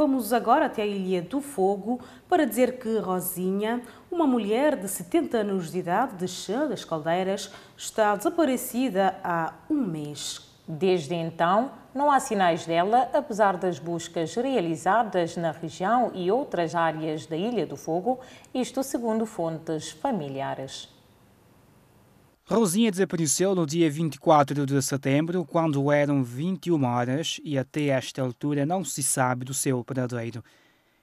Vamos agora até a Ilha do Fogo para dizer que Rosinha, uma mulher de 70 anos de idade de Chã das Caldeiras, está desaparecida há um mês. Desde então, não há sinais dela, apesar das buscas realizadas na região e outras áreas da Ilha do Fogo, isto segundo fontes familiares. Rosinha desapareceu no dia 24 de setembro, quando eram 21 horas, e até esta altura não se sabe do seu paradeiro.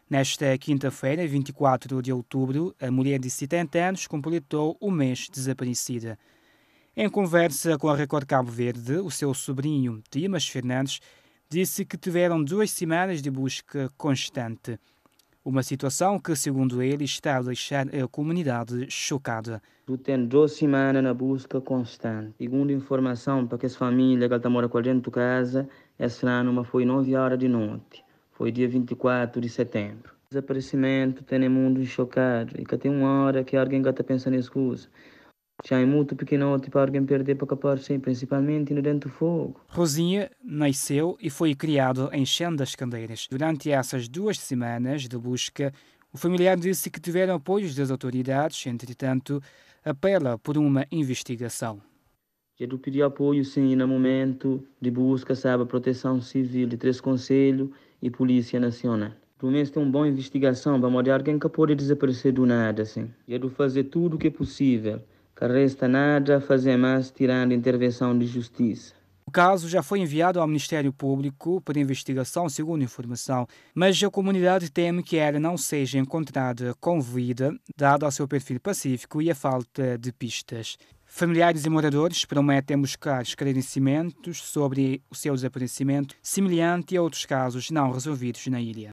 Nesta quinta-feira, 24 de outubro, a mulher de 70 anos completou o mês desaparecida. Em conversa com a Record Cabo Verde, o seu sobrinho, Dimas Fernandes, disse que tiveram duas semanas de busca constante. Uma situação que, segundo ele, está a deixar a comunidade chocada. Tu tem duas semanas na busca constante. Segundo informação, para que as famílias que está morando com a gente casa, essa ano foi 9 horas de noite. Foi dia 24 de setembro. Desaparecimento tem mundo chocado. E que tem uma hora que alguém está pensando em escusa. Já é muito pequeno para tipo, alguém perder para capar sim, principalmente dentro do fogo. Rosinha nasceu e foi criado em Chão das Candeiras. Durante essas duas semanas de busca, o familiar disse que tiveram apoios das autoridades, entretanto, apela por uma investigação. Eu pedi apoio, sim, no momento de busca, sabe, proteção civil de três conselhos e Polícia Nacional. Pelo menos tem uma boa investigação, vamos olhar alguém que pode desaparecer do nada, sim. Eu é fazer tudo o que é possível resta nada a fazer mais tirando intervenção de justiça. O caso já foi enviado ao Ministério Público para investigação, segundo informação, mas a comunidade teme que ela não seja encontrada com vida, dado ao seu perfil pacífico e a falta de pistas. Familiares e moradores prometem buscar esclarecimentos sobre o seu desaparecimento, semelhante a outros casos não resolvidos na ilha.